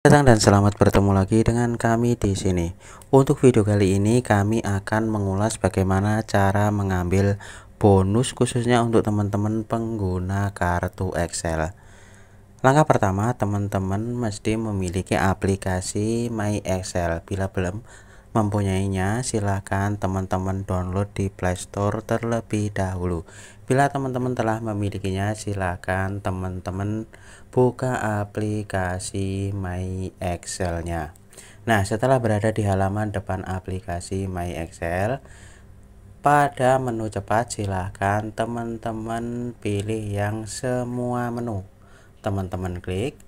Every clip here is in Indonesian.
datang dan selamat bertemu lagi dengan kami di sini. Untuk video kali ini kami akan mengulas bagaimana cara mengambil bonus khususnya untuk teman-teman pengguna kartu Excel. Langkah pertama, teman-teman mesti memiliki aplikasi My Excel. Bila belum mempunyainya, silakan teman-teman download di Play Store terlebih dahulu. Bila teman-teman telah memilikinya, silakan teman-teman buka aplikasi My Excel-nya. Nah, setelah berada di halaman depan aplikasi My Excel, pada menu cepat silakan teman-teman pilih yang semua menu. Teman-teman klik.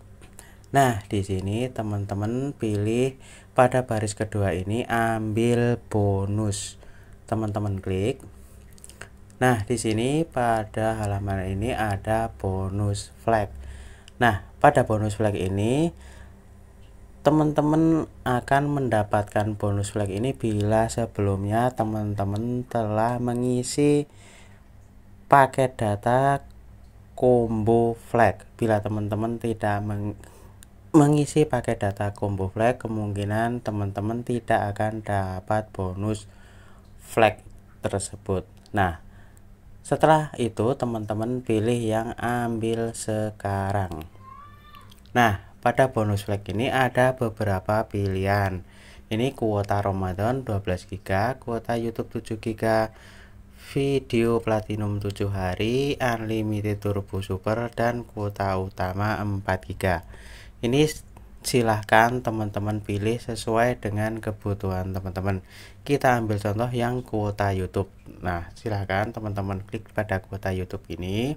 Nah, di sini teman-teman pilih pada baris kedua ini ambil bonus. Teman-teman klik. Nah, di sini pada halaman ini ada bonus flag. Nah, pada bonus flag ini teman-teman akan mendapatkan bonus flag ini bila sebelumnya teman-teman telah mengisi paket data combo flag. Bila teman-teman tidak meng mengisi paket data combo flag, kemungkinan teman-teman tidak akan dapat bonus flag tersebut. Nah, setelah itu teman-teman pilih yang ambil sekarang nah pada bonus flag ini ada beberapa pilihan ini kuota Ramadan 12 GB, kuota YouTube 7 GB, video platinum 7 hari, unlimited turbo super dan kuota utama 4 GB. Ini silahkan teman-teman pilih sesuai dengan kebutuhan teman-teman. Kita ambil contoh yang kuota YouTube. Nah, silahkan teman-teman klik pada kuota YouTube ini.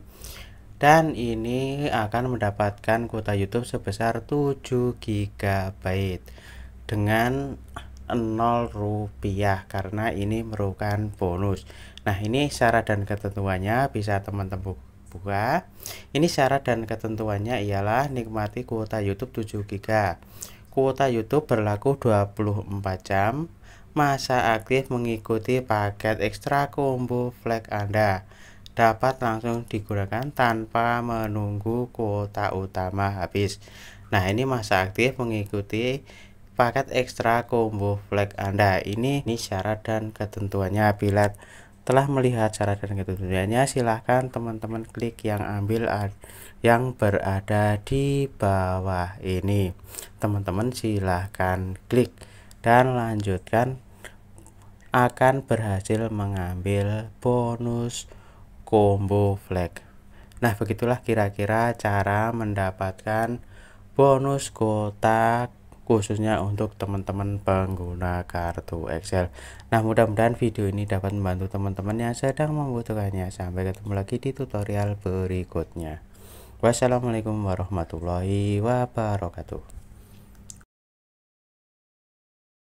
Dan ini akan mendapatkan kuota YouTube sebesar 7 GB dengan 0 rupiah karena ini merupakan bonus. Nah, ini syarat dan ketentuannya bisa teman-teman buka. Ini syarat dan ketentuannya ialah nikmati kuota YouTube 7 GB. Kuota YouTube berlaku 24 jam masa aktif mengikuti paket ekstra combo flag Anda dapat langsung digunakan tanpa menunggu kuota utama habis. Nah, ini masa aktif mengikuti paket ekstra combo flag Anda. Ini ini syarat dan ketentuannya bila telah melihat syarat dan ketentuannya silahkan teman-teman klik yang ambil yang berada di bawah ini teman-teman silahkan klik dan lanjutkan akan berhasil mengambil bonus combo flag. Nah, begitulah kira-kira cara mendapatkan bonus kotak khususnya untuk teman-teman pengguna kartu Excel. Nah, mudah-mudahan video ini dapat membantu teman-teman yang sedang membutuhkannya. Sampai ketemu lagi di tutorial berikutnya. Wassalamualaikum warahmatullahi wabarakatuh.